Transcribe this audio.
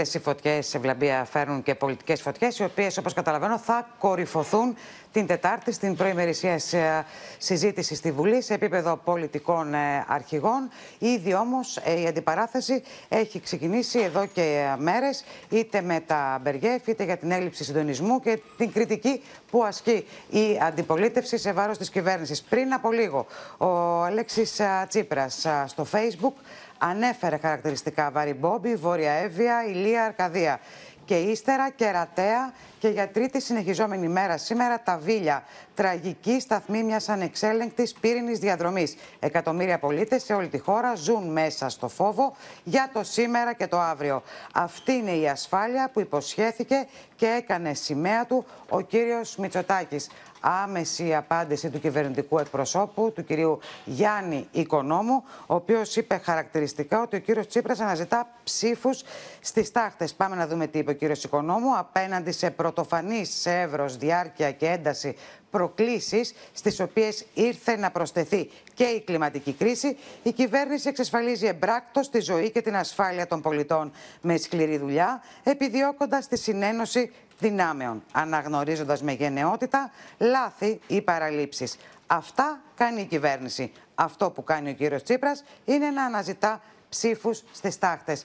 Αυτές οι φωτιές σε Βλαμπία φέρνουν και πολιτικές φωτιές, οι οποίες, όπως καταλαβαίνω, θα κορυφωθούν την Τετάρτη στην προημερησία ε, συζήτηση στη Βουλή σε επίπεδο πολιτικών ε, αρχηγών. Ήδη όμως ε, η αντιπαράθεση έχει ξεκινήσει εδώ και μέρες, είτε με τα Μπεργέφ, είτε για την έλλειψη συντονισμού και την κριτική που ασκεί η αντιπολίτευση σε βάρος της κυβέρνησης. Πριν από λίγο, ο Αλέξης Τσίπρα στο Facebook ανέφερε χαρακτηριστικά Βαριμπόμπι, Βόρεια Εύβοια, Ηλία Αρκαδία και ύστερα Κερατέα και για τρίτη συνεχιζόμενη μέρα σήμερα τα Βίλια, τραγική σταθμή μιας ανεξέλεγκτης πύρινης διαδρομής. Εκατομμύρια πολίτες σε όλη τη χώρα ζουν μέσα στο φόβο για το σήμερα και το αύριο. Αυτή είναι η ασφάλεια που υποσχέθηκε και έκανε σημαία του ο κύριος Μητσοτάκης. Άμεση απάντηση του κυβερνητικού εκπροσώπου, του κυρίου Γιάννη Οικονόμου, ο οποίος είπε χαρακτηριστικά ότι ο κύριος Τσίπρας αναζητά ψήφους στις τάχτες. Πάμε να δούμε τι είπε ο κύριος Οικονόμου απέναντι σε προ... Πρωτοφανής σε εύρος, διάρκεια και ένταση προκλήσεις στις οποίες ήρθε να προσθεθεί και η κλιματική κρίση, η κυβέρνηση εξασφαλίζει εμπράκτος τη ζωή και την ασφάλεια των πολιτών με σκληρή δουλειά, επιδιώκοντας τη συνένωση δυνάμεων, αναγνωρίζοντας με γενναιότητα λάθη ή παραλήψεις. Αυτά κάνει η κυβέρνηση. Αυτό που κάνει ο κύριος Τσίπρας είναι να αναζητά ψήφους στις τάχτες.